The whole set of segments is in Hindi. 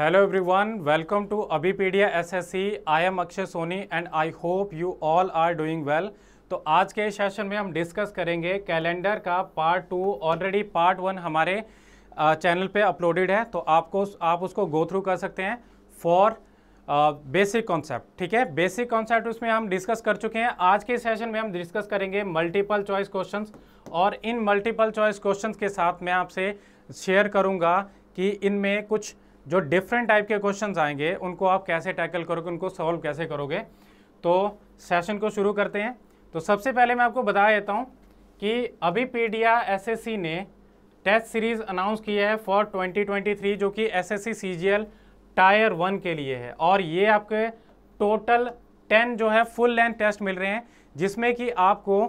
Hello everyone, welcome S S C I'm Akshay Soni and I hope you all are doing well तो आज के सेशन में हम डिस्कस करेंगे कैलेंडर का part two already part one हमारे चैनल पे अपलोडेड है तो आपको आप उसको गो थ्रू कर सकते हैं फॉर बेसिक कॉन्सेप्ट ठीक है बेसिक कॉन्सेप्ट उसमें हम डिस्कस कर चुके हैं आज के सेशन में हम डिस्कस करेंगे मल्टीपल चॉइस क्वेश्चंस और इन मल्टीपल चॉइस क्वेश्चंस के साथ मैं आपसे शेयर करूंगा कि इनमें कुछ जो डिफरेंट टाइप के क्वेश्चन आएंगे उनको आप कैसे टैकल करोगे उनको सॉल्व कैसे करोगे तो सेशन को शुरू करते हैं तो सबसे पहले मैं आपको बता देता हूँ कि अभी पीडिया एसएससी ने टेस्ट सीरीज़ अनाउंस की है फॉर 2023 जो कि एसएससी सीजीएल टायर वन के लिए है और ये आपके टोटल टेन जो है फुल लेंथ टेस्ट मिल रहे हैं जिसमें कि आपको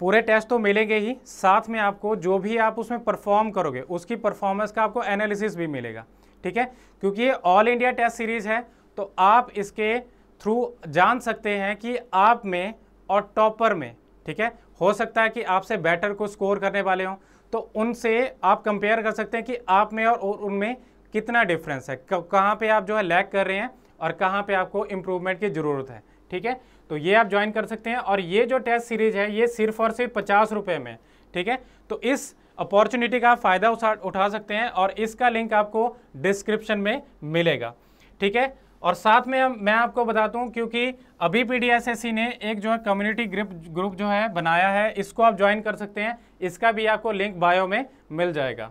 पूरे टेस्ट तो मिलेंगे ही साथ में आपको जो भी आप उसमें परफॉर्म करोगे उसकी परफॉर्मेंस का आपको एनालिसिस भी मिलेगा ठीक है क्योंकि ये ऑल इंडिया टेस्ट सीरीज है तो आप इसके थ्रू जान सकते हैं कि आप में और टॉपर में ठीक है हो सकता है कि आपसे बैटर को स्कोर करने वाले हों तो उनसे आप कंपेयर कर सकते हैं कि आप में और उनमें कितना डिफरेंस है कहाँ पे आप जो है लैग कर रहे हैं और कहाँ पे आपको इम्प्रूवमेंट की ज़रूरत है ठीक है तो ये आप ज्वाइन कर सकते हैं और ये जो टेस्ट सीरीज है ये सिर्फ और सिर्फ पचास रुपये में ठीक है तो इस अपॉर्चुनिटी का फ़ायदा उठा सकते हैं और इसका लिंक आपको डिस्क्रिप्शन में मिलेगा ठीक है और साथ में मैं आपको बता दूं क्योंकि अभी पी e ने एक जो है कम्युनिटी ग्रुप ग्रुप जो है बनाया है इसको आप ज्वाइन कर सकते हैं इसका भी आपको लिंक बायो में मिल जाएगा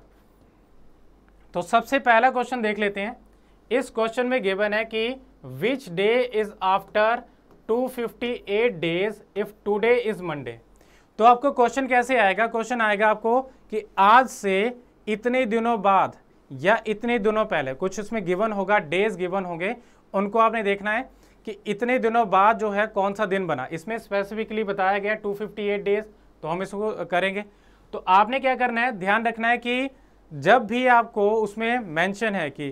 तो सबसे पहला क्वेश्चन देख लेते हैं इस क्वेश्चन में गिवन है कि which day is after 258 days if today is Monday तो आपको क्वेश्चन कैसे आएगा क्वेश्चन आएगा आपको कि आज से इतने दिनों बाद या इतने दिनों पहले कुछ उसमें गिवन होगा डेज गिवन होंगे उनको आपने देखना है कि इतने दिनों बाद जो है कौन सा दिन बना इसमें स्पेसिफिकली बताया गया 258 डेज तो हम इसको करेंगे तो आपने क्या करना है ध्यान रखना है कि जब भी आपको उसमें मेंशन है कि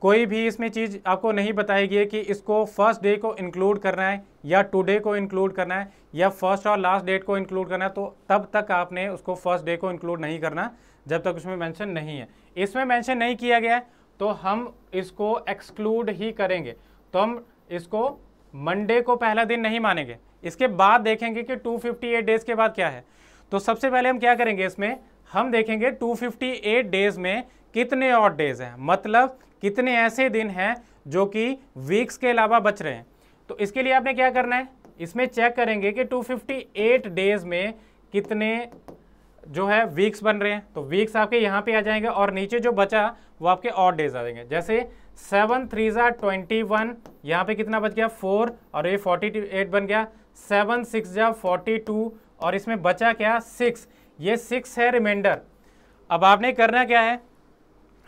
कोई भी इसमें चीज़ आपको नहीं बताई गई है कि इसको फर्स्ट डे को इंक्लूड करना है या टुडे को इंक्लूड करना है या फर्स्ट और लास्ट डेट को इंक्लूड करना है तो तब तक आपने उसको फर्स्ट डे को इंक्लूड नहीं करना जब तक उसमें मेंशन नहीं है इसमें मेंशन नहीं किया गया है तो हम इसको एक्सक्लूड ही करेंगे तो हम इसको मंडे को पहला दिन नहीं मानेंगे इसके बाद देखेंगे कि 258 डेज़ के बाद क्या है तो सबसे पहले हम क्या करेंगे इसमें हम देखेंगे 258 डेज़ में कितने और डेज हैं मतलब कितने ऐसे दिन हैं जो कि वीक्स के अलावा बच रहे हैं तो इसके लिए आपने क्या करना है इसमें चेक करेंगे कि 258 डेज में कितने जो है वीक्स बन रहे हैं तो वीक्स आपके यहाँ पे आ जाएंगे और नीचे जो बचा वो आपके और डेज आ जाएंगे जैसे सेवन थ्री ज़ा ट्वेंटी वन यहाँ पर कितना बच गया फोर और ये फोर्टी एट बन गया seven sixes forty two और इसमें बचा क्या सिक्स ये सिक्स है रिमाइंडर अब आपने करना क्या है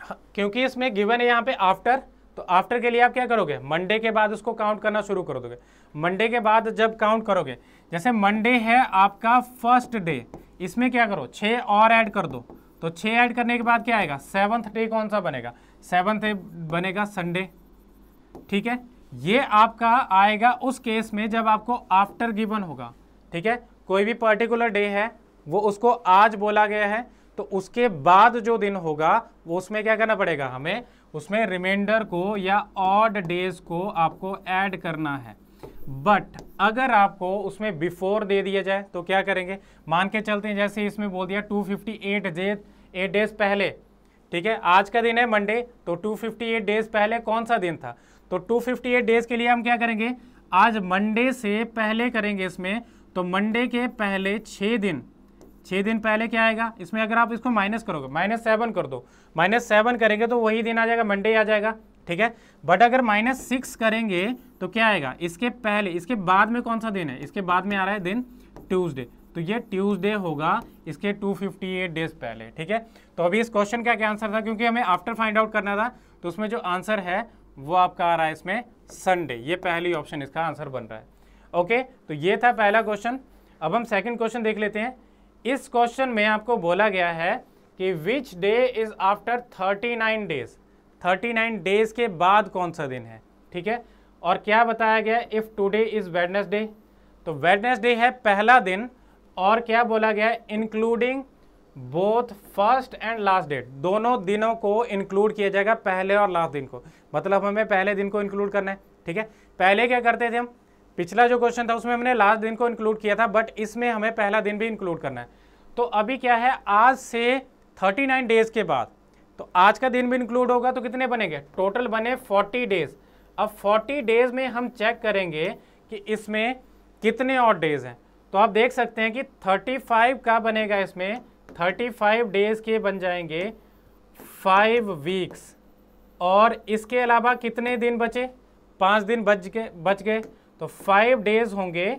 हाँ, क्योंकि इसमें गिवन है यहाँ पे आफ्टर तो आफ्टर के लिए आप क्या करोगे मंडे के बाद उसको काउंट करना शुरू कर दोगे मंडे के बाद जब काउंट करोगे जैसे मंडे है आपका फर्स्ट डे इसमें क्या करो छः और ऐड कर दो तो छः ऐड करने के बाद क्या आएगा सेवन्थ डे कौन सा बनेगा सेवन्थ बनेगा संडे ठीक है ये आपका आएगा उस केस में जब आपको आफ्टर गिवन होगा ठीक है कोई भी पर्टिकुलर डे है वो उसको आज बोला गया है तो उसके बाद जो दिन होगा वो उसमें क्या करना पड़ेगा हमें उसमें रिमाइंडर को या ऑड डेज को आपको ऐड करना है बट अगर आपको उसमें बिफोर दे दिया जाए तो क्या करेंगे मान के चलते हैं जैसे इसमें बोल दिया 258 fifty eight days eight days पहले ठीक है आज का दिन है मंडे तो 258 डेज पहले कौन सा दिन था तो 258 डेज के लिए हम क्या करेंगे आज मंडे से पहले करेंगे इसमें तो मंडे के पहले छः दिन छः दिन पहले क्या आएगा इसमें अगर आप इसको माइनस करोगे माइनस सेवन कर दो माइनस सेवन करेंगे तो वही दिन आ जाएगा मंडे आ जाएगा ठीक है बट अगर माइनस सिक्स करेंगे तो क्या आएगा इसके पहले इसके बाद में कौन सा दिन है इसके बाद में आ रहा है दिन ट्यूजडे तो ये ट्यूजडे होगा इसके 258 डेज पहले ठीक है तो अभी इस क्वेश्चन का क्या आंसर था क्योंकि हमें आफ्टर फाइंड आउट करना था तो उसमें जो आंसर है वो आपका आ रहा है इसमें संडे ये पहली ऑप्शन इसका आंसर बन रहा है ओके तो ये था पहला क्वेश्चन अब हम सेकेंड क्वेश्चन देख लेते हैं इस क्वेश्चन में आपको बोला गया है कि which day is after thirty nine days thirty nine days के बाद कौन सा दिन है ठीक है और क्या बताया गया इफ़ टुडे इज़ वेडनेसडे तो वेडनेसडे है पहला दिन और क्या बोला गया including both first and last date दोनों दिनों को इंक्लूड किया जाएगा पहले और लास्ट दिन को मतलब हमें पहले दिन को इंक्लूड करना है ठीक है पहले क्या करते थे हम पिछला जो क्वेश्चन था उसमें हमने लास्ट दिन को इंक्लूड किया था बट इसमें हमें पहला दिन भी इंक्लूड करना है तो अभी क्या है आज से 39 डेज के बाद तो आज का दिन भी इंक्लूड होगा तो कितने बनेंगे टोटल बने 40 डेज अब 40 डेज में हम चेक करेंगे कि इसमें कितने और डेज हैं तो आप देख सकते हैं कि 35 का बनेगा इसमें 35 डेज के बन जाएंगे 5 वीक्स और इसके अलावा कितने दिन बचे पाँच दिन बच गए बच गए तो फाइव डेज होंगे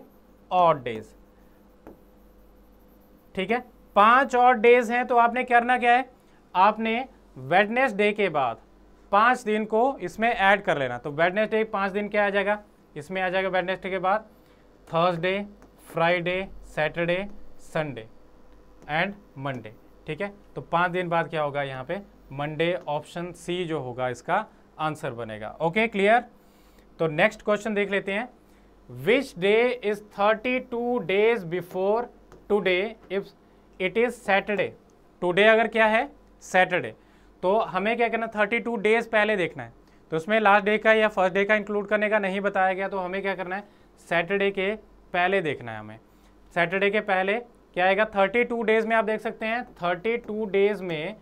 ऑड डेज ठीक है पांच और डेज हैं तो आपने करना क्या है आपने वेडनेस डे के बाद पांच दिन को इसमें ऐड कर लेना तो वेडनेस डे पांच दिन क्या आ जाएगा इसमें आ जाएगा वेडनेस डे के बाद Thursday Friday Saturday Sunday and Monday ठीक है तो पांच दिन बाद क्या होगा यहां पे मंडे ऑप्शन सी जो होगा इसका आंसर बनेगा ओके क्लियर तो नेक्स्ट क्वेश्चन देख लेते हैं which day is 32 days before today if it is Saturday today अगर क्या है सैटरडे तो हमें क्या करना थर्टी टू डेज पहले देखना है तो उसमें लास्ट डे का या फर्स्ट डे का इंक्लूड करने का नहीं बताया गया तो हमें क्या करना है सैटरडे के पहले देखना है हमें सैटरडे के पहले क्या आएगा थर्टी टू डेज़ में आप देख सकते हैं थर्टी टू डेज़ में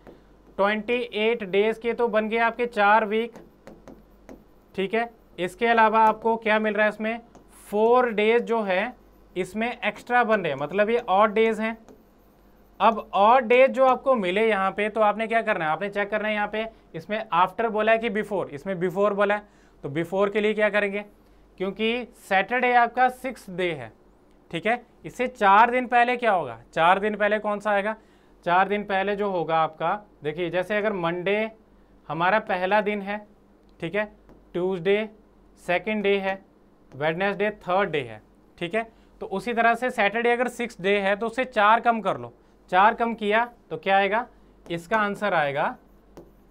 ट्वेंटी एट डेज़ के तो बन गए आपके चार वीक ठीक है इसके अलावा आपको क्या मिल रहा है इसमें फोर डेज जो है इसमें एक्स्ट्रा बन रहे हैं मतलब ये और डेज हैं अब और डेज जो आपको मिले यहाँ पे तो आपने क्या करना है आपने चेक करना है यहाँ पे इसमें आफ्टर बोला है कि बिफोर इसमें बिफोर बोला है तो बिफोर के लिए क्या करेंगे क्योंकि सैटरडे आपका सिक्स डे है ठीक है इससे चार दिन पहले क्या होगा चार दिन पहले कौन सा आएगा चार दिन पहले जो होगा आपका देखिए जैसे अगर मंडे हमारा पहला दिन है ठीक है ट्यूजडे सेकेंड डे है वेडनेसडे थर्ड डे है ठीक है तो उसी तरह से सैटरडे अगर सिक्स डे है तो उसे चार कम कर लो चार कम किया तो क्या आएगा इसका आंसर आएगा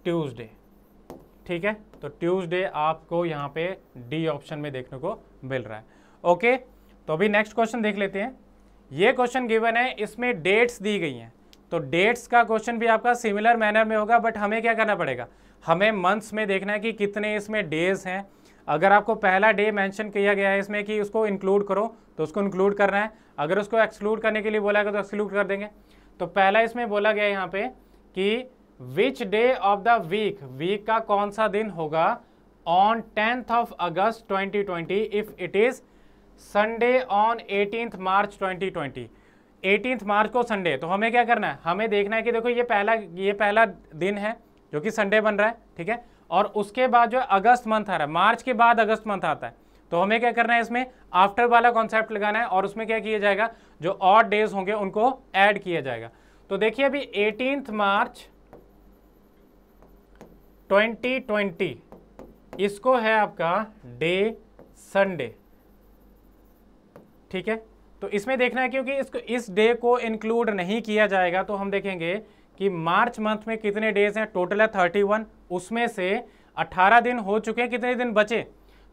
ट्यूसडे ठीक है तो ट्यूसडे आपको यहाँ पे डी ऑप्शन में देखने को मिल रहा है ओके तो अभी नेक्स्ट क्वेश्चन देख लेते हैं ये क्वेश्चन गिवन है इसमें डेट्स दी गई हैं तो डेट्स का क्वेश्चन भी आपका सिमिलर मैनर में होगा बट हमें क्या करना पड़ेगा हमें मंथ्स में देखना है कि कितने इसमें डेज हैं अगर आपको पहला डे मेंशन किया गया है इसमें कि उसको इंक्लूड करो तो उसको इंक्लूड करना है अगर उसको एक्सक्लूड करने के लिए बोला गया तो एक्सक्लूड कर देंगे तो पहला इसमें बोला गया यहाँ पे कि which day of the week week का कौन सा दिन होगा on tenth of August 2020 if it is Sunday on eighteenth March 2020 eighteenth March को संडे तो हमें क्या करना है हमें देखना है कि देखो ये पहला ये पहला दिन है जो कि संडे बन रहा है ठीक है और उसके बाद जो है अगस्त मंथ आ रहा है मार्च के बाद अगस्त मंथ आता है तो हमें क्या करना है इसमें आफ्टर वाला कॉन्सेप्ट लगाना है और उसमें क्या किया जाएगा जो और डेज होंगे उनको ऐड किया जाएगा तो देखिए अभी एटीन मार्च 2020 इसको है आपका डे संडे ठीक है तो इसमें देखना है क्योंकि इसको इस डे को इंक्लूड नहीं किया जाएगा तो हम देखेंगे कि मार्च मंथ में कितने डेज हैं टोटल है 31 उसमें से 18 दिन हो चुके हैं कितने दिन बचे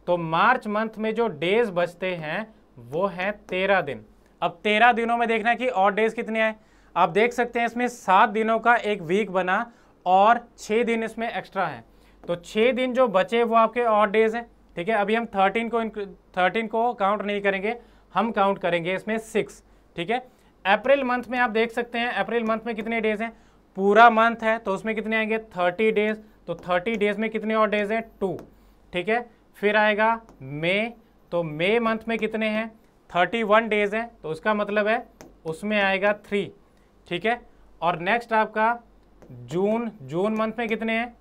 तो मार्च मंथ में जो डेज बचते हैं वो हैं 13 दिन अब 13 दिनों में देखना कि और डेज कितने आए आप देख सकते हैं इसमें सात दिनों का एक वीक बना और छः दिन इसमें एक्स्ट्रा है तो छः दिन जो बचे वो आपके और डेज हैं ठीक है अभी हम थर्टीन को थर्टीन को काउंट नहीं करेंगे हम काउंट करेंगे इसमें सिक्स ठीक है अप्रैल मंथ में आप देख सकते हैं अप्रैल मंथ में कितने डेज हैं पूरा मंथ है तो उसमें कितने आएंगे थर्टी डेज तो थर्टी डेज में कितने और डेज हैं टू ठीक है फिर आएगा मे तो मे मंथ में कितने हैं थर्टी वन डेज हैं तो उसका मतलब है उसमें आएगा थ्री ठीक है और नेक्स्ट आपका जून जून मंथ में कितने हैं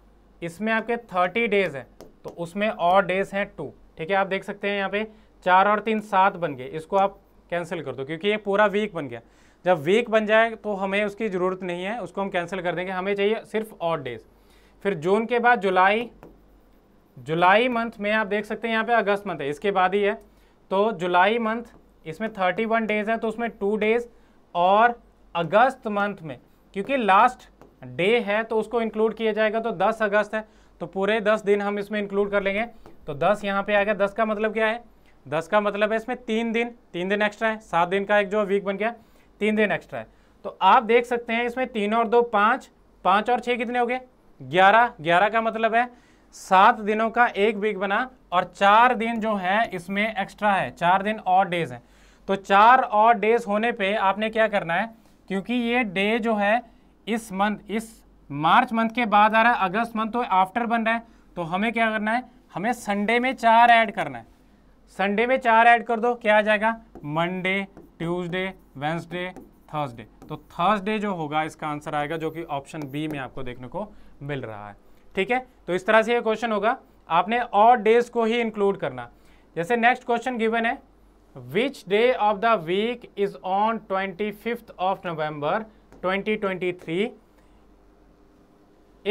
इसमें आपके थर्टी डेज हैं तो उसमें और डेज हैं टू ठीक है आप देख सकते हैं यहाँ पे चार और तीन सात बन गए इसको आप कैंसिल कर दो क्योंकि ये पूरा वीक बन गया जब वीक बन जाए तो हमें उसकी ज़रूरत नहीं है उसको हम कैंसिल कर देंगे हमें चाहिए सिर्फ और डेज फिर जून के बाद जुलाई जुलाई मंथ में आप देख सकते हैं यहाँ पे अगस्त मंथ है इसके बाद ही है तो जुलाई मंथ इसमें 31 डेज है तो उसमें टू डेज और अगस्त मंथ में क्योंकि लास्ट डे है तो उसको इंक्लूड किया जाएगा तो 10 अगस्त है तो पूरे 10 दिन हम इसमें इंक्लूड कर लेंगे तो 10 यहाँ पे आ गया 10 का मतलब क्या है 10 का मतलब है इसमें तीन दिन तीन दिन एक्स्ट्रा है सात दिन का एक जो वीक बन गया तीन दिन एक्स्ट्रा है तो आप देख सकते हैं इसमें तीन और दो पाँच पाँच और छः कितने हो गए ग्यारह ग्यारह का मतलब है सात दिनों का एक वीक बना और चार दिन जो है इसमें एक्स्ट्रा है चार दिन और डेज है तो चार और डेज होने पे आपने क्या करना है क्योंकि ये डे जो है इस मंथ इस मार्च मंथ के बाद आ रहा है अगस्त मंथ तो आफ्टर बन रहा है तो हमें क्या करना है हमें संडे में चार ऐड करना है संडे में चार ऐड कर दो क्या आ जाएगा मंडे ट्यूसडे वेंसडे थर्सडे तो थर्सडे जो होगा इसका आंसर आएगा जो कि ऑप्शन बी में आपको देखने को मिल रहा है ठीक है तो इस तरह से ये क्वेश्चन होगा आपने और डेज को ही इंक्लूड करना जैसे नेक्स्ट क्वेश्चन गिवन है which day of the week is on twenty fifth of November twenty twenty three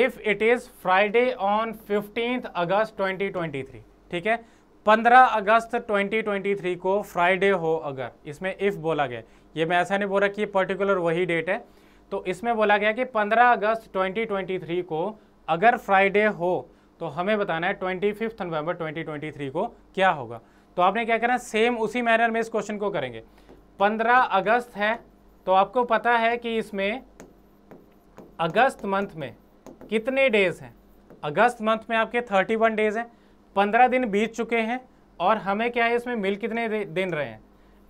if it is Friday on fifteenth August twenty twenty three ठीक है पंद्रह अगस्त 2023 को फ्राइडे हो अगर इसमें इफ़ बोला गया ये मैं ऐसा नहीं बोल रहा कि पर्टिकुलर वही डेट है तो इसमें बोला गया कि 15 अगस्त 2023 को अगर फ्राइडे हो तो हमें बताना है ट्वेंटी फिफ्थ नवंबर 2023 को क्या होगा तो आपने क्या करना सेम उसी मैनर में इस क्वेश्चन को करेंगे 15 अगस्त है तो आपको पता है कि इसमें अगस्त मंथ में कितने डेज हैं अगस्त मंथ में आपके 31 डेज हैं 15 दिन बीत चुके हैं और हमें क्या है इसमें मिल कितने दिन रहे हैं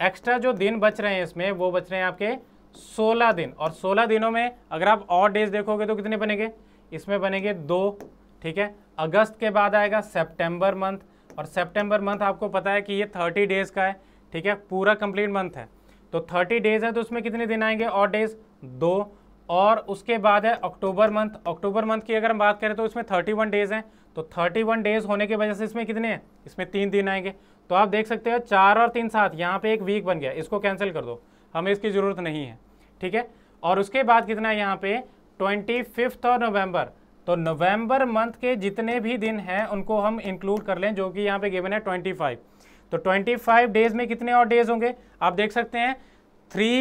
एक्स्ट्रा जो दिन बच रहे हैं इसमें वो बच रहे हैं आपके सोलह दिन और सोलह दिनों में अगर आप और डेज देखोगे तो कितने बनेंगे इसमें बनेंगे दो ठीक है अगस्त के बाद आएगा सेप्टेम्बर मंथ और सेप्टेम्बर मंथ आपको पता है कि ये थर्टी डेज़ का है ठीक है पूरा कंप्लीट मंथ है तो थर्टी डेज़ है तो उसमें कितने दिन आएंगे और डेज़ दो और उसके बाद है अक्टूबर मंथ अक्टूबर मंथ की अगर हम बात करें तो इसमें थर्टी वन डेज़ हैं तो थर्टी वन डेज़ होने की वजह से इसमें कितने हैं इसमें तीन दिन आएंगे तो आप देख सकते हो चार और तीन सात यहाँ पे एक वीक बन गया इसको कैंसिल कर दो हमें इसकी ज़रूरत नहीं है ठीक है और उसके बाद कितना है यहाँ पे ट्वेंटी फिफ्थ और नवंबर तो नवंबर मंथ के जितने भी दिन हैं उनको हम इंक्लूड कर लें जो कि यहाँ पे गिवन है फाइव तो ट्वेंटी फाइव डेज में कितने और डेज होंगे आप देख सकते हैं थ्री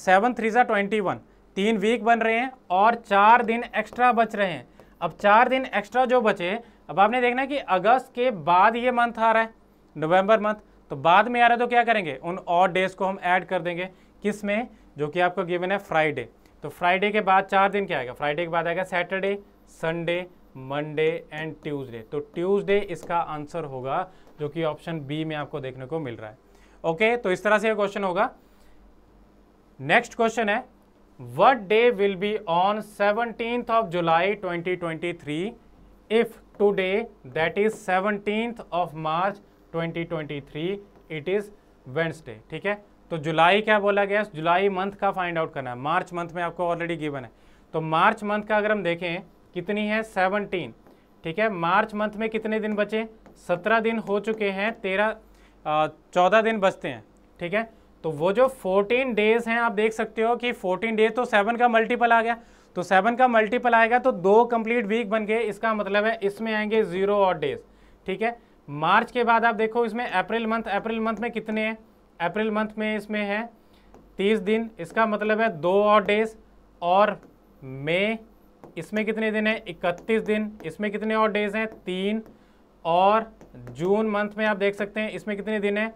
सेवन थ्री ज़ा ट्वेंटी वन तीन वीक बन रहे हैं और चार दिन एक्स्ट्रा बच रहे हैं अब चार दिन एक्स्ट्रा जो बचे अब आपने देखना कि अगस्त के बाद ये मंथ आ रहा है नवंबर मंथ तो बाद में आ रहा है तो क्या करेंगे उन और डेज को हम ऐड कर देंगे किस में जो कि आपको गिवन है फ्राइडे तो फ्राइडे के बाद चार दिन क्या आएगा फ्राइडे के बाद आएगा Saturday Sunday Monday and Tuesday तो ट्यूसडे इसका आंसर होगा जो कि ऑप्शन बी में आपको देखने को मिल रहा है ओके तो इस तरह से यह क्वेश्चन होगा नेक्स्ट क्वेश्चन है what day will be on seventeen of July 2023 if today that is seventeen of March 2023 it is Wednesday ठीक है तो जुलाई क्या बोला गया जुलाई मंथ का फाइंड आउट करना है मार्च मंथ में आपको ऑलरेडी गिवन है तो मार्च मंथ का अगर हम देखें कितनी है 17 ठीक है मार्च मंथ में कितने दिन बचे 17 दिन हो चुके हैं 13 चौदह दिन बचते हैं ठीक है तो वो जो 14 डेज हैं आप देख सकते हो कि 14 डेज तो सेवन का मल्टीपल आ गया तो सेवन का मल्टीपल आएगा तो दो कंप्लीट वीक बन गए इसका मतलब है इसमें आएंगे जीरो और डेज ठीक है मार्च के बाद आप देखो इसमें अप्रैल मंथ अप्रैल मंथ में कितने हैं अप्रैल मंथ में इसमें है तीस दिन इसका मतलब है दो और डेज और मई इसमें कितने दिन है इकतीस दिन इसमें कितने और डेज हैं तीन और जून मंथ में आप देख सकते हैं इसमें कितने दिन है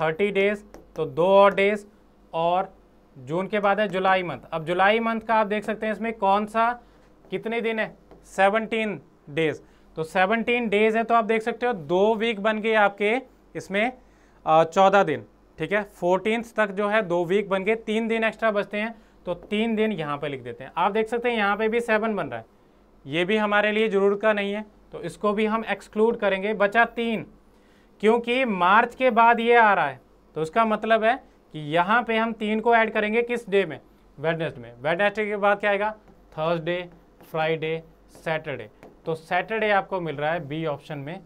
थर्टी डेज तो दो और डेज और जून के बाद है जुलाई मंथ अब जुलाई मंथ का आप देख सकते हैं इसमें कौन सा कितने दिन है सेवनटीन डेज तो 17 डेज है तो आप देख सकते हो दो वीक बन गए आपके इसमें चौदह दिन ठीक है फोर्टीन तक जो है दो वीक बन गए तीन दिन एक्स्ट्रा बचते हैं तो तीन दिन यहाँ पे लिख देते हैं आप देख सकते हैं यहाँ पे भी सेवन बन रहा है ये भी हमारे लिए जरूरत का नहीं है तो इसको भी हम एक्सक्लूड करेंगे बचा तीन क्योंकि मार्च के बाद ये आ रहा है तो उसका मतलब है कि यहाँ पे हम तीन को ऐड करेंगे किस डे में वेडनेसडे में वेडनेसडे के बाद क्या आएगा थर्सडे फ्राइडे सैटरडे तो सैटरडे आपको मिल रहा है बी ऑप्शन में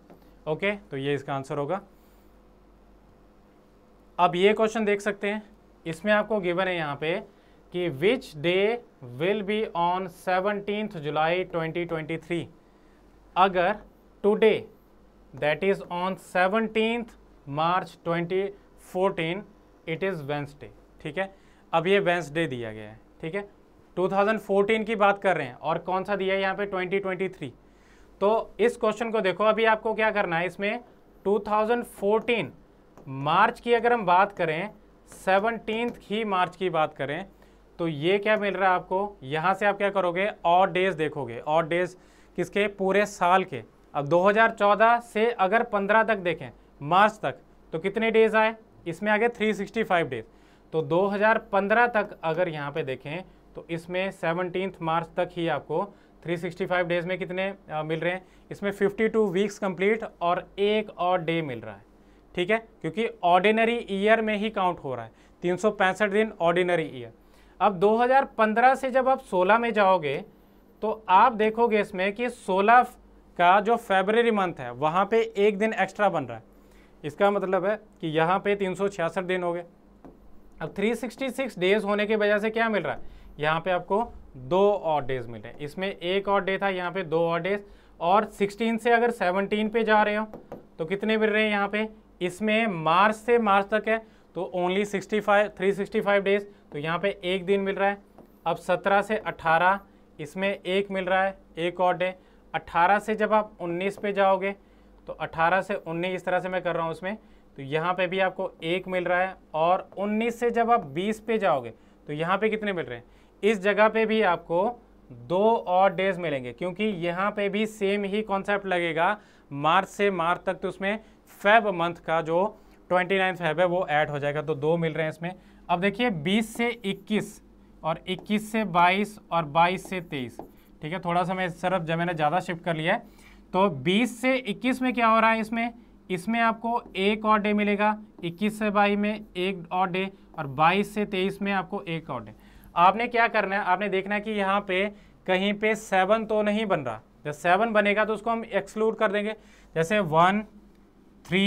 ओके तो ये इसका आंसर होगा अब ये क्वेश्चन देख सकते हैं इसमें आपको गिवन है यहाँ पे कि which day will be on seventeen July 2023 अगर today that is on seventeen March 2014 it is Wednesday ठीक है अब ये वेंसडे दिया गया है ठीक है 2014 की बात कर रहे हैं और कौन सा दिया है यहाँ पे 2023 तो इस क्वेश्चन को देखो अभी आपको क्या करना है इसमें 2014 मार्च की अगर हम बात करें सेवनटीन ही मार्च की बात करें तो ये क्या मिल रहा है आपको यहाँ से आप क्या करोगे और डेज देखोगे और डेज किसके पूरे साल के अब 2014 से अगर 15 तक देखें मार्च तक तो कितने डेज आए इसमें आ गए 365 डेज तो 2015 तक अगर यहाँ पे देखें तो इसमें सेवनटीन मार्च तक ही आपको 365 डेज में कितने आ, मिल रहे हैं इसमें 52 वीक्स कंप्लीट और एक और डे मिल रहा है ठीक है क्योंकि ऑर्डिनरी ईयर में ही काउंट हो रहा है तीन दिन ऑर्डिनरी ईयर अब 2015 से जब आप 16 में जाओगे तो आप देखोगे इसमें कि 16 का जो फेबररी मंथ है वहाँ पे एक दिन एक्स्ट्रा बन रहा है इसका मतलब है कि यहाँ पे छियासठ दिन हो गए अब 366 डेज होने की वजह से क्या मिल रहा है यहाँ पे आपको दो और डेज मिले इसमें एक और डे था यहाँ पे दो और डेज और 16 से अगर 17 पे जा रहे हो तो कितने मिल रहे हैं यहाँ पे इसमें मार्च से मार्च तक है तो ओनली 65 365 डेज तो यहाँ पे एक दिन मिल रहा है अब 17 से 18 इसमें एक मिल रहा है एक और डे 18 से जब आप 19 पे जाओगे तो 18 से 19 इस तरह से मैं कर रहा हूँ उसमें तो यहाँ पर भी आपको एक मिल रहा है और उन्नीस से जब आप बीस पे जाओगे तो यहाँ पे कितने मिल रहे हैं इस जगह पे भी आपको दो और डेज मिलेंगे क्योंकि यहाँ पे भी सेम ही कॉन्सेप्ट लगेगा मार्च से मार्च तक तो उसमें फेब मंथ का जो ट्वेंटी नाइन फेब है वो ऐड हो जाएगा तो दो मिल रहे हैं इसमें अब देखिए बीस से इक्कीस और इक्कीस से बाईस और बाईस से तेईस ठीक है थोड़ा सा मैं इस तरफ जब मैंने ज़्यादा शिफ्ट कर लिया है तो बीस से इक्कीस में क्या हो रहा है इसमें इसमें आपको एक और डे मिलेगा इक्कीस से बाईस में एक और डे और बाईस से तेईस में आपको एक और डे आपने क्या करना है आपने देखना है कि यहाँ पे कहीं पे सेवन तो नहीं बन रहा जब सेवन बनेगा तो उसको हम एक्सक्लूड कर देंगे जैसे one three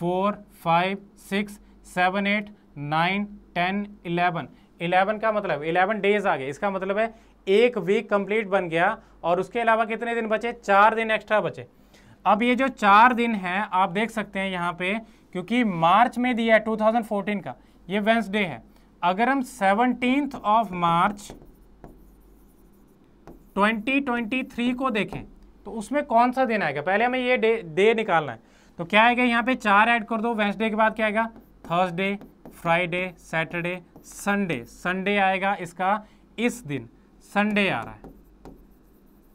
four five six seven eight nine ten eleven eleven का मतलब इलेवन डेज आ गया इसका मतलब है एक वीक कंप्लीट बन गया और उसके अलावा कितने दिन बचे चार दिन एक्स्ट्रा बचे अब ये जो चार दिन हैं आप देख सकते हैं यहाँ पे क्योंकि मार्च में दिया है टू का ये वेंसडे है अगर हम सेवनटीन्थ ऑफ मार्च 2023 को देखें तो उसमें कौन सा दिन आएगा पहले हमें ये डे डे निकालना है तो क्या आएगा यहाँ पे चार ऐड कर दो वेंसडे के बाद क्या आएगा Thursday Friday Saturday Sunday Sunday आएगा इसका इस दिन संडे आ रहा है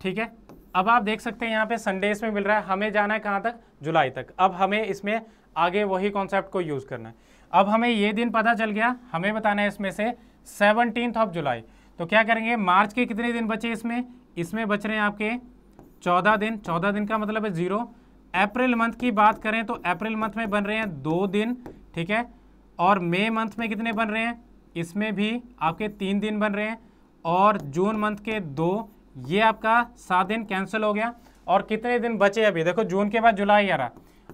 ठीक है अब आप देख सकते हैं यहाँ पे संडे इसमें मिल रहा है हमें जाना है कहाँ तक जुलाई तक अब हमें इसमें आगे वही कॉन्सेप्ट को यूज़ करना है अब हमें ये दिन पता चल गया हमें बताना है इसमें से सेवनटीन ऑफ जुलाई तो क्या करेंगे मार्च के कितने दिन बचे इसमें इसमें बच रहे हैं आपके चौदह दिन चौदह दिन का मतलब है ज़ीरो अप्रैल मंथ की बात करें तो अप्रैल मंथ में बन रहे हैं दो दिन ठीक है और मई मंथ में कितने बन रहे हैं इसमें भी आपके तीन दिन बन रहे हैं और जून मंथ के दो ये आपका सात दिन कैंसिल हो गया और कितने दिन बचे अभी देखो जून के बाद जुलाई आ रहा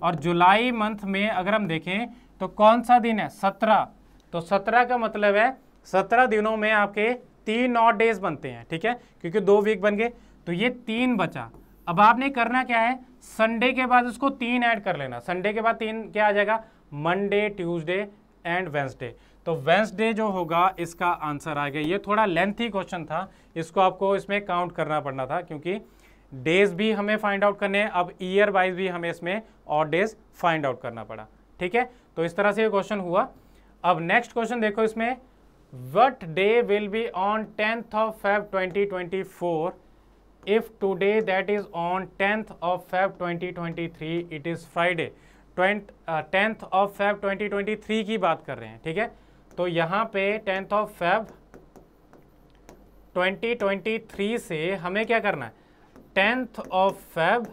और जुलाई मंथ में अगर हम देखें तो कौन सा दिन है सत्रह तो सत्रह का मतलब है सत्रह दिनों में आपके तीन और डेज बनते हैं ठीक है क्योंकि दो वीक बन गए तो ये तीन बचा अब आपने करना क्या है संडे के बाद उसको तीन ऐड कर लेना संडे के बाद तीन क्या आ जाएगा मंडे ट्यूसडे एंड वेंसडे तो वेंसडे जो होगा इसका आंसर आ गया ये थोड़ा लेंथी क्वेश्चन था इसको आपको इसमें काउंट करना पड़ना था क्योंकि डेज भी हमें फाइंड आउट करने हैं अब ईयर वाइज भी हमें इसमें और डेज फाइंड आउट करना पड़ा ठीक है तो इस तरह से ये क्वेश्चन हुआ अब नेक्स्ट क्वेश्चन देखो इसमें what day will be on tenth of Feb 2024 if today that is on tenth of Feb 2023 it is Friday tenth of Feb 2023 की बात कर रहे हैं ठीक है तो यहाँ पे टेंथ ऑफ फेब 2023 से हमें क्या करना है टेंथ ऑफ फेब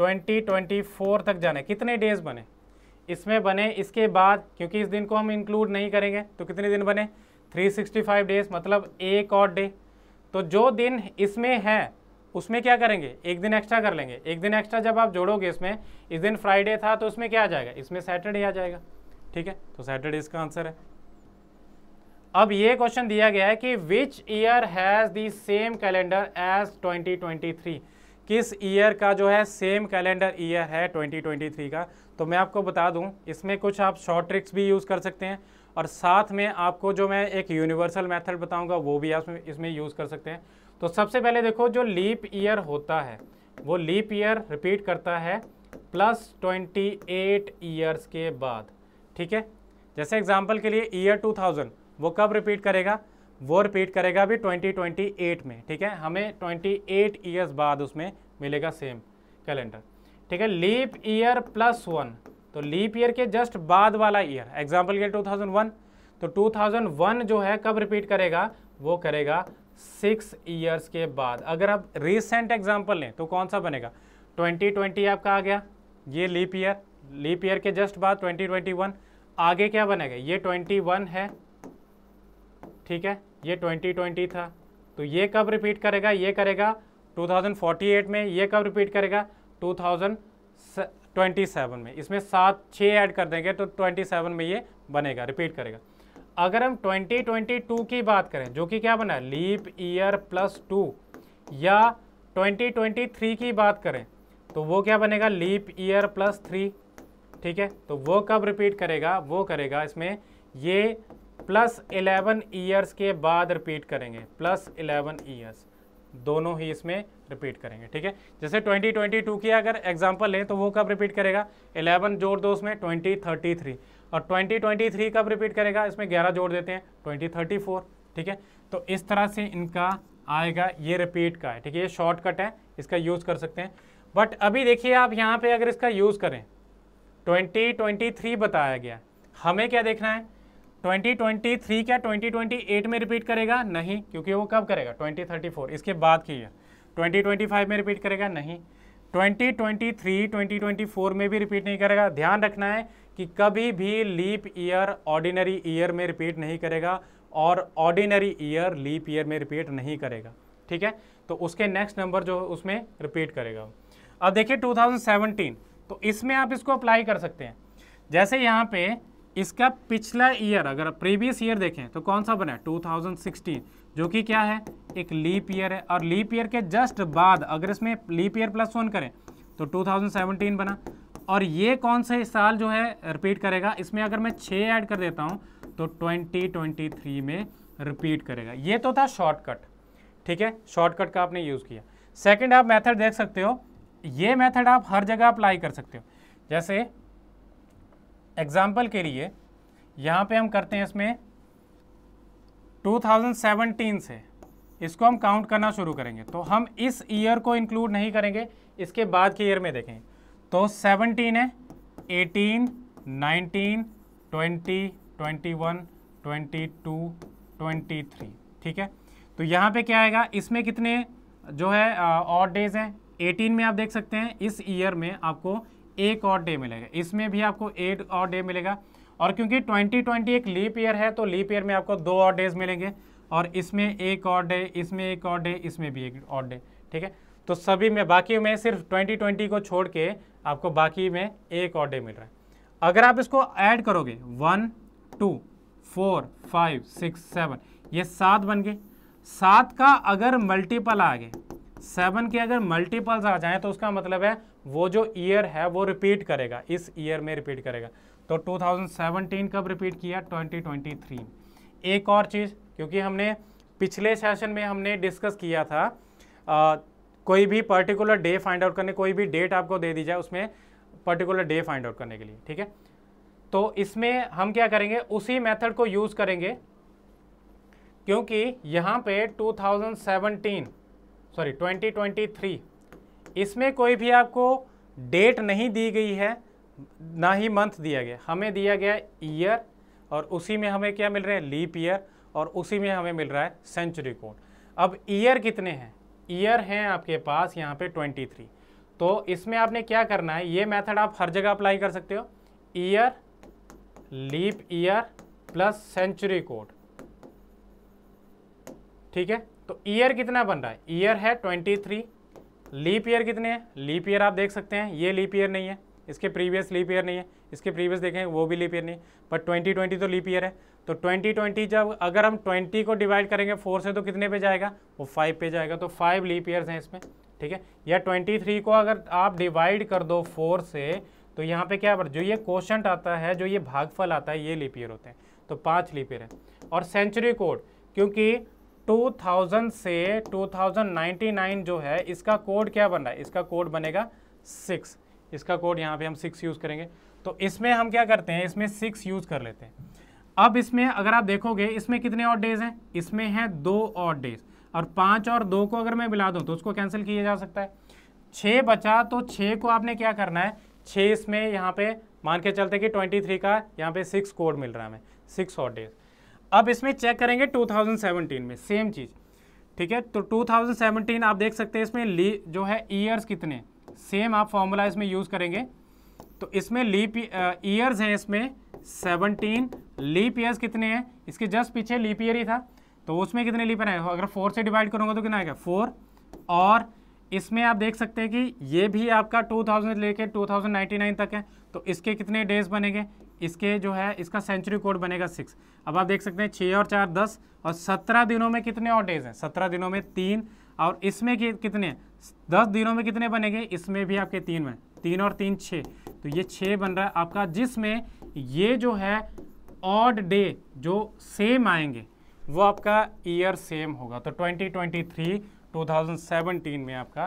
2024 तक जाना है कितने डेज बने इसमें बने इसके बाद क्योंकि इस दिन को हम इंक्लूड नहीं करेंगे तो कितने दिन बने 365 डेज मतलब एक और डे तो जो दिन इसमें है उसमें क्या करेंगे एक दिन एक्स्ट्रा कर लेंगे एक दिन एक्स्ट्रा जब आप जोड़ोगे इसमें इस दिन फ्राइडे था तो उसमें क्या आ जाएगा इसमें सैटरडे आ जाएगा ठीक है तो सैटरडे इसका आंसर है अब ये क्वेश्चन दिया गया है कि which year has the same calendar as 2023 किस ईयर का जो है सेम कैलेंडर ईयर है 2023 का तो मैं आपको बता दूं इसमें कुछ आप शॉर्ट ट्रिक्स भी यूज़ कर सकते हैं और साथ में आपको जो मैं एक यूनिवर्सल मेथड बताऊंगा वो भी आप इसमें यूज़ कर सकते हैं तो सबसे पहले देखो जो लीप ईयर होता है वो लीप ईयर रिपीट करता है प्लस ट्वेंटी एट ईयर्स के बाद ठीक है जैसे एग्जाम्पल के लिए ईयर टू थाउजेंड वो कब रिपीट करेगा वो रिपीट करेगा अभी एट में ठीक है हमें एट ईयर्स बाद उसमें मिलेगा सेम कैलेंडर ठीक है लीप ईयर प्लस वन तो लीप ईयर के जस्ट बाद वाला ईयर एग्जाम्पल के 2001 तो 2001 जो है कब रिपीट करेगा वो करेगा सिक्स ईयर्स के बाद अगर आप रिसेंट एग्जाम्पल लें तो कौन सा बनेगा 2020 आपका आ गया ये लीप ईयर लीप ईयर के जस्ट बाद 2021 आगे क्या बनेगा ये 21 है ठीक है ये 2020 था तो ये कब रिपीट करेगा ये करेगा 2048 में ये कब रिपीट करेगा 2027 में इसमें सात छः ऐड कर देंगे तो 27 में ये बनेगा रिपीट करेगा अगर हम 2022 की बात करें जो कि क्या बना लीप ईयर प्लस टू या 2023 की बात करें तो वो क्या बनेगा लीप ईयर प्लस थ्री ठीक है तो वो कब रिपीट करेगा वो करेगा इसमें ये प्लस 11 ईयर्स के बाद रिपीट करेंगे प्लस 11 ईयर्स दोनों ही इसमें रिपीट करेंगे ठीक है जैसे 2022 की अगर एग्जांपल लें तो वो कब रिपीट करेगा 11 जोड़ दो उसमें 2033 और 2023 कब रिपीट करेगा इसमें 11 जोड़ देते हैं 2034 ठीक है तो इस तरह से इनका आएगा ये रिपीट का है ठीक है ये शॉर्टकट है इसका यूज़ कर सकते हैं बट अभी देखिए आप यहाँ पर अगर इसका यूज़ करें ट्वेंटी बताया गया हमें क्या देखना है 2023 क्या 2028 में रिपीट करेगा नहीं क्योंकि वो कब करेगा 2034 इसके बाद की है 2025 में रिपीट करेगा नहीं 2023 2024 में भी रिपीट नहीं करेगा ध्यान रखना है कि कभी भी लीप ईयर ऑर्डिनरी ईयर में रिपीट नहीं करेगा और ऑर्डिनरी ईयर लीप ईयर में रिपीट नहीं करेगा ठीक है तो उसके नेक्स्ट नंबर जो उसमें रिपीट करेगा अब देखिए 2017 तो इसमें आप इसको अप्लाई कर सकते हैं जैसे यहाँ पे इसका पिछला ईयर अगर प्रीवियस ईयर देखें तो कौन सा बना है 2016 जो कि क्या है एक लीप ईयर है और लीप ईयर के जस्ट बाद अगर इसमें लीप ईयर प्लस वन करें तो 2017 बना और ये कौन सा साल जो है रिपीट करेगा इसमें अगर मैं छः ऐड कर देता हूँ तो 2023 में रिपीट करेगा ये तो था शॉर्टकट ठीक है शॉर्टकट का आपने यूज़ किया सेकेंड आप मैथड देख सकते हो ये मैथड आप हर जगह अप्लाई कर सकते हो जैसे एग्ज़ाम्पल के लिए यहाँ पे हम करते हैं इसमें 2017 से इसको हम काउंट करना शुरू करेंगे तो हम इस ईयर को इंक्लूड नहीं करेंगे इसके बाद के ईयर में देखें तो 17 है 18, 19, 20, 21, 22, 23 ठीक है तो यहाँ पे क्या आएगा इसमें कितने जो है और डेज हैं 18 में आप देख सकते हैं इस ईयर में आपको एक और डे मिलेगा इसमें भी आपको एक और डे मिलेगा और क्योंकि 2020 एक लीप ईयर है तो लीप ईयर में आपको दो और डेज मिलेंगे और इसमें एक और डे इसमें एक और डे इसमें भी एक और डे ठीक है तो सभी में बाकी में सिर्फ 2020 को छोड़ के आपको बाकी में एक और डे मिल रहा है अगर आप इसको ऐड करोगे one two four five six seven ये सात बन गए सात का अगर मल्टीपल आ गए सेवन के अगर मल्टीपल्स आ जाए तो उसका मतलब है वो जो ईयर है वो रिपीट करेगा इस ईयर में रिपीट करेगा तो 2017 कब रिपीट किया 2023 एक और चीज़ क्योंकि हमने पिछले सेशन में हमने डिस्कस किया था आ, कोई भी पर्टिकुलर डे फाइंड आउट करने कोई भी डेट आपको दे दी जाए उसमें पर्टिकुलर डे फाइंड आउट करने के लिए ठीक है तो इसमें हम क्या करेंगे उसी मेथड को यूज़ करेंगे क्योंकि यहाँ पे 2017 सॉरी 2023 इसमें कोई भी आपको डेट नहीं दी गई है ना ही मंथ दिया गया हमें दिया गया ईयर और उसी में हमें क्या मिल रहा है लीप ईयर और उसी में हमें मिल रहा है सेंचुरी कोड अब ईयर कितने हैं ईयर हैं आपके पास यहाँ पे 23 तो इसमें आपने क्या करना है ये मेथड आप हर जगह अप्लाई कर सकते हो year leap year plus century code ठीक है तो ईयर कितना बन रहा है ईयर है 23 लीप ईयर कितने हैं लीप ईयर आप देख सकते हैं ये लीप ईयर नहीं है इसके प्रीवियस लीप ईयर नहीं है इसके प्रीवियस देखें वो भी लीप ईयर नहीं बट ट्वेंटी ट्वेंटी तो लीप ईयर है तो ट्वेंटी ट्वेंटी जब अगर हम ट्वेंटी को डिवाइड करेंगे फोर से तो कितने पे जाएगा वो फाइव पे जाएगा तो फाइव लीप ईयर्स हैं इसमें ठीक है या ट्वेंटी थ्री को अगर आप डिवाइड कर दो फोर से तो यहाँ पे क्या जो ये क्वेश्चन आता है जो ये भागफल आता है ये लीप ईयर होते हैं तो पाँच लीप ईयर है और सेंचुरी कोड क्योंकि 2000 से 2099 जो है इसका कोड क्या बन रहा है इसका कोड बनेगा सिक्स इसका कोड यहाँ पे हम सिक्स यूज़ करेंगे तो इसमें हम क्या करते हैं इसमें सिक्स यूज़ कर लेते हैं अब इसमें अगर आप देखोगे इसमें कितने और डेज़ हैं इसमें हैं दो और डेज़ और पाँच और दो को अगर मैं मिला दूँ तो उसको कैंसिल किया जा सकता है छः बचा तो छः को आपने क्या करना है छः इसमें यहाँ पे मान के चलते कि ट्वेंटी थ्री का यहाँ पे सिक्स कोड मिल रहा है हमें सिक्स और डेज़ अब इसमें चेक करेंगे 2017 में सेम चीज़ ठीक है तो 2017 आप देख सकते हैं इसमें ली जो है ईयर्स कितने सेम आप फॉर्मूला इसमें यूज़ करेंगे तो इसमें लीप ईयर्स हैं इसमें 17 लीप ईयर्स कितने हैं इसके जस्ट पीछे लीप ईयर ही था तो उसमें कितने लीपर हैं अगर फोर से डिवाइड करूँगा तो कितना आएगा फोर और इसमें आप देख सकते हैं कि ये भी आपका 2000 लेके 2099 तक है तो इसके कितने डेज बनेंगे इसके जो है इसका सेंचुरी कोड बनेगा सिक्स अब आप देख सकते हैं छः और चार दस और सत्रह दिनों में कितने और डेज हैं सत्रह दिनों में तीन और इसमें कितने दस दिनों में कितने बनेंगे इसमें भी आपके तीन में तीन और तीन छः तो ये छः बन रहा है आपका जिसमें ये जो है ऑड डे जो सेम आएंगे वो आपका ईयर सेम होगा तो 2023 2017 में आपका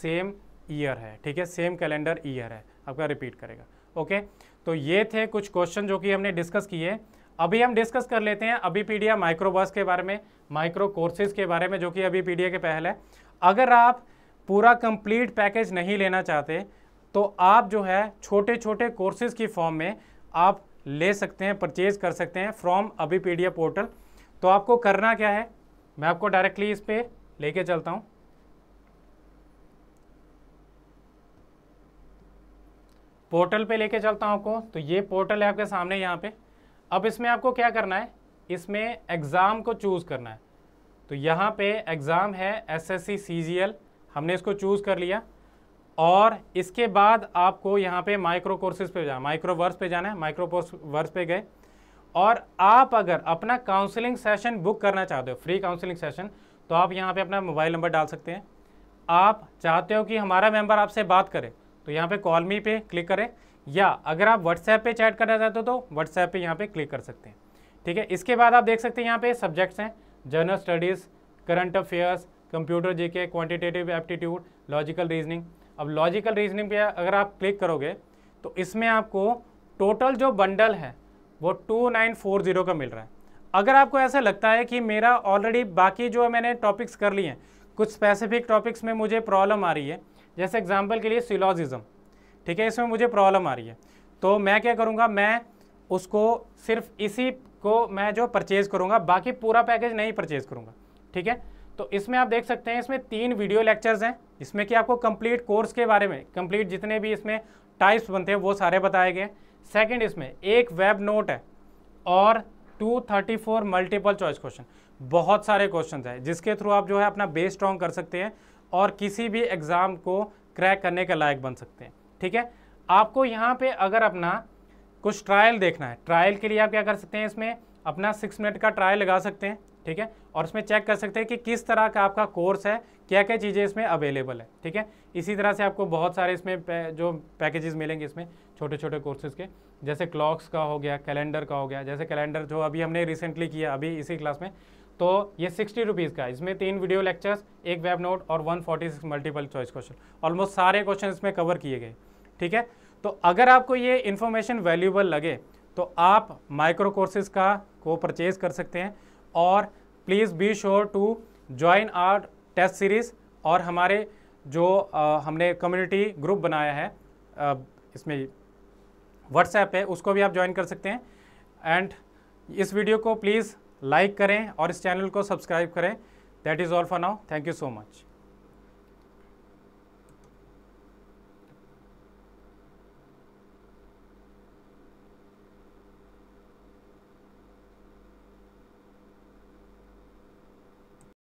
सेम ईयर है ठीक है सेम कैलेंडर ईयर है आपका रिपीट करेगा ओके तो ये थे कुछ क्वेश्चन जो कि हमने डिस्कस किए अभी हम डिस्कस कर लेते हैं अभी पीडिया माइक्रोबस के बारे में माइक्रो कोर्सेज के बारे में जो कि अभी पीडिया के पहल है अगर आप पूरा कंप्लीट पैकेज नहीं लेना चाहते तो आप जो है छोटे छोटे कोर्सेज की फॉर्म में आप ले सकते हैं परचेज कर सकते हैं फ्रॉम अभी पोर्टल तो आपको करना क्या है मैं आपको डायरेक्टली इस पर लेके चलता हूँ पोर्टल पे लेके चलता हूँ आपको तो ये पोर्टल है आपके सामने यहाँ पे अब इसमें आपको क्या करना है इसमें एग्ज़ाम को चूज़ करना है तो यहाँ पे एग्ज़ाम है एसएससी सीजीएल हमने इसको चूज़ कर लिया और इसके बाद आपको यहाँ पे माइक्रो कोर्सेज पे जाना माइक्रो वर्स पे जाना है माइक्रो वर्स पे गए और आप अगर अपना काउंसलिंग सेशन बुक करना चाहते हो फ्री काउंसलिंग सेशन तो आप यहाँ पे अपना मोबाइल नंबर डाल सकते हैं आप चाहते हो कि हमारा मेंबर आपसे बात करे तो यहाँ पे कॉल मी पे क्लिक करें या अगर आप व्हाट्सएप पे चैट करना चाहते हो तो व्हाट्सएप पे यहाँ पे क्लिक कर सकते हैं ठीक है इसके बाद आप देख सकते हैं यहाँ पे सब्जेक्ट्स हैं general studies current affairs computer GK quantitative aptitude logical reasoning अब लॉजिकल रीजनिंग पे अगर आप क्लिक करोगे तो इसमें आपको टोटल जो बंडल है वो टू नाइन फोर ज़ीरो का मिल रहा है अगर आपको ऐसा लगता है कि मेरा ऑलरेडी बाकी जो मैंने टॉपिक्स कर लिए हैं कुछ स्पेसिफिक टॉपिक्स में मुझे प्रॉब्लम आ रही है जैसे एग्जाम्पल के लिए सिलॉजिज़म ठीक है इसमें मुझे प्रॉब्लम आ रही है तो मैं क्या करूँगा मैं उसको सिर्फ इसी को मैं जो परचेज़ करूँगा बाकी पूरा पैकेज नहीं परचेज़ करूँगा ठीक है तो इसमें आप देख सकते हैं इसमें तीन वीडियो लेक्चर्स हैं इसमें कि आपको कंप्लीट कोर्स के बारे में कंप्लीट जितने भी इसमें टाइप्स बनते हैं वो सारे बताए गए सेकंड इसमें एक वेब नोट है और two thirty four multiple choice question बहुत सारे क्वेश्चन हैं जिसके थ्रू आप जो है अपना बेस स्ट्रॉन्ग कर सकते हैं और किसी भी एग्ज़ाम को क्रैक करने के लायक बन सकते हैं ठीक है आपको यहाँ पे अगर अपना कुछ ट्रायल देखना है ट्रायल के लिए आप क्या कर सकते हैं इसमें अपना सिक्स मिनट का ट्रायल लगा सकते हैं ठीक है और उसमें चेक कर सकते हैं कि किस तरह का आपका कोर्स है क्या क्या चीज़ें इसमें अवेलेबल है ठीक है इसी तरह से आपको बहुत सारे इसमें जो पैकेजेस मिलेंगे इसमें छोटे छोटे कोर्सेज के जैसे क्लॉक्स का हो गया कैलेंडर का हो गया जैसे कैलेंडर जो अभी हमने रिसेंटली किया अभी इसी क्लास में तो ये सिक्सटी रुपीज़ का इसमें तीन वीडियो लेक्चर्स एक वेब नोट और one six multiple choice question almost सारे क्वेश्चन इसमें कवर किए गए ठीक है तो अगर आपको ये इन्फॉर्मेशन वैल्यूबल लगे तो आप माइक्रो कोर्सेज का को परचेज कर सकते हैं और please be sure to join our test series और हमारे जो आ, हमने कम्युनिटी ग्रुप बनाया है आ, इसमें व्हाट्सएप है उसको भी आप ज्वाइन कर सकते हैं एंड इस वीडियो को प्लीज़ लाइक करें और इस चैनल को सब्सक्राइब करें that is all for now thank you so much